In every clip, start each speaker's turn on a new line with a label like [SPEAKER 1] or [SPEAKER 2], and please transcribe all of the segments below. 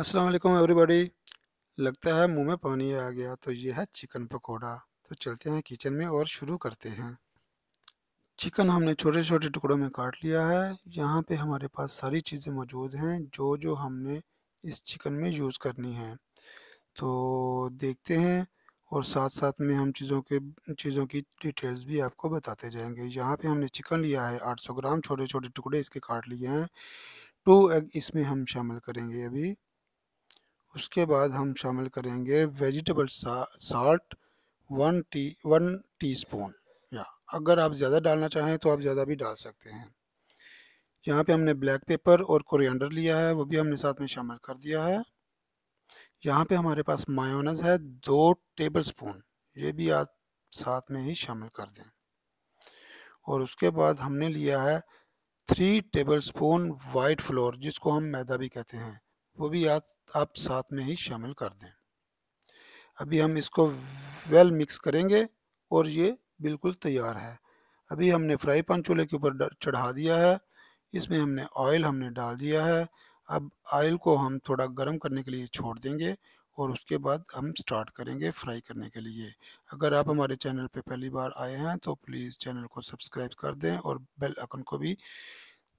[SPEAKER 1] अस्सलाम वालेकुम एवरीबॉडी लगता है मुंह में पानी आ गया तो ये है चिकन पकोड़ा तो चलते हैं किचन में और शुरू करते हैं चिकन हमने छोटे छोटे टुकड़ों में काट लिया है यहाँ पे हमारे पास सारी चीज़ें मौजूद हैं जो जो हमने इस चिकन में यूज़ करनी है तो देखते हैं और साथ साथ में हम चीज़ों के चीज़ों की डिटेल्स भी आपको बताते जाएंगे यहाँ पे हमने चिकन लिया है 800 ग्राम छोटे छोटे टुकड़े इसके काट लिए हैं टू एग इसमें हम शामिल करेंगे अभी उसके बाद हम शामिल करेंगे vegetable salt one tea one teaspoon या अगर आप ज़्यादा डालना चाहें तो आप ज़्यादा भी डाल सकते हैं यहाँ पे हमने ब्लैक पेपर और कोरिएंडर लिया है वो भी हमने साथ में शामिल कर दिया है यहाँ पे हमारे पास मायोनेज है दो टेबल स्पून ये भी आप साथ में ही शामिल कर दें और उसके बाद हमने लिया है three tablespoon white flour जिसको हम मैदा भी कहते हैं वो भी आप आप साथ में ही शामिल कर दें अभी हम इसको वेल मिक्स करेंगे और ये बिल्कुल तैयार है अभी हमने फ्राई पैन चूल्हे के ऊपर चढ़ा दिया है इसमें हमने ऑयल हमने डाल दिया है अब ऑयल को हम थोड़ा गर्म करने के लिए छोड़ देंगे और उसके बाद हम स्टार्ट करेंगे फ्राई करने के लिए अगर आप हमारे चैनल पर पहली बार आए हैं तो प्लीज़ चैनल को सब्सक्राइब कर दें और बेल आइकन को भी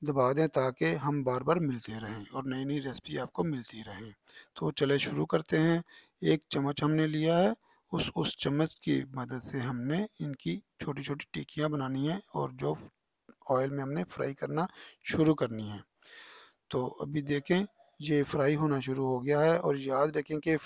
[SPEAKER 1] दबा दें ताकि हम बार बार मिलते रहें और नई नई रेसिपी आपको मिलती रहे तो चले शुरू करते हैं एक चम्मच हमने लिया है उस उस चम्मच की मदद से हमने इनकी छोटी छोटी टिक्कियाँ बनानी है और जो ऑयल में हमने फ्राई करना शुरू करनी है तो अभी देखें ये फ्राई होना शुरू हो गया है और याद रखें कि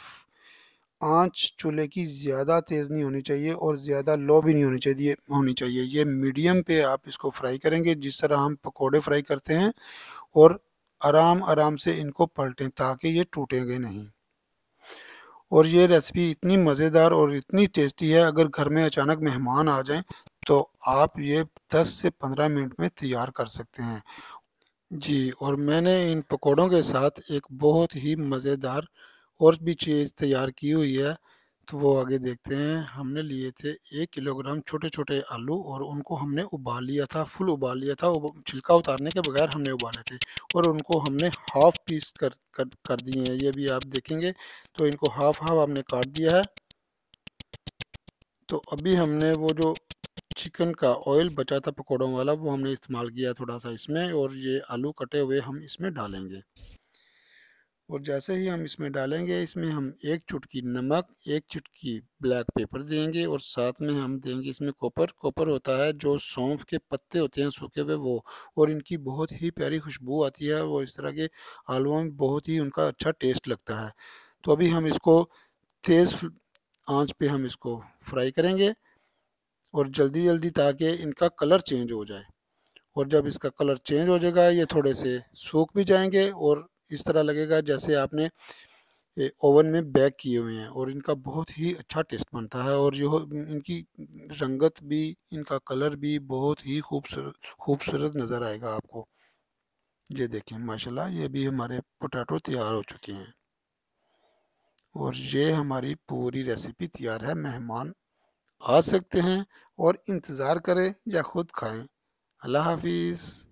[SPEAKER 1] आंच चूल्हे की ज़्यादा तेज़ नहीं होनी चाहिए और ज़्यादा लो भी नहीं होनी चाहिए होनी चाहिए ये मीडियम पे आप इसको फ्राई करेंगे जिस तरह हम पकोड़े फ्राई करते हैं और आराम आराम से इनको पलटें ताकि ये टूटेंगे नहीं और ये रेसिपी इतनी मज़ेदार और इतनी टेस्टी है अगर घर में अचानक मेहमान आ जाए तो आप ये दस से पंद्रह मिनट में तैयार कर सकते हैं जी और मैंने इन पकौड़ों के साथ एक बहुत ही मज़ेदार और भी चीज़ तैयार की हुई है तो वो आगे देखते हैं हमने लिए थे एक किलोग्राम छोटे छोटे आलू और उनको हमने उबाल लिया था फुल उबाल लिया था छिलका उतारने के बगैर हमने उबाले थे और उनको हमने हाफ पीस कर कर, कर दिए हैं ये भी आप देखेंगे तो इनको हाफ हाफ आपने काट दिया है तो अभी हमने वो जो चिकन का ऑयल बचा था पकौड़ों वाला वो हमने इस्तेमाल किया थोड़ा सा इसमें और ये आलू कटे हुए हम इसमें डालेंगे और जैसे ही हम इसमें डालेंगे इसमें हम एक चुटकी नमक एक चुटकी ब्लैक पेपर देंगे और साथ में हम देंगे इसमें कॉपर कॉपर होता है जो सौंफ के पत्ते होते हैं सूखे हुए वो और इनकी बहुत ही प्यारी खुशबू आती है और इस तरह के आलुओं में बहुत ही उनका अच्छा टेस्ट लगता है तो अभी हम इसको तेज़ आँच पर हम इसको फ्राई करेंगे और जल्दी जल्दी ताकि इनका कलर चेंज हो जाए और जब इसका कलर चेंज हो जाएगा ये थोड़े से सूख भी जाएंगे और इस तरह लगेगा जैसे आपने ओवन में बैक किए हुए हैं और इनका बहुत ही अच्छा टेस्ट बनता है और जो इनकी रंगत भी इनका कलर भी बहुत ही खूबसूरत खूबसूरत नज़र आएगा आपको ये देखें माशाल्लाह ये भी हमारे पोटैटो तैयार हो चुके हैं और ये हमारी पूरी रेसिपी तैयार है मेहमान आ सकते हैं और इंतज़ार करें या ख़ुद खाएँ अल्लाह हाफिज़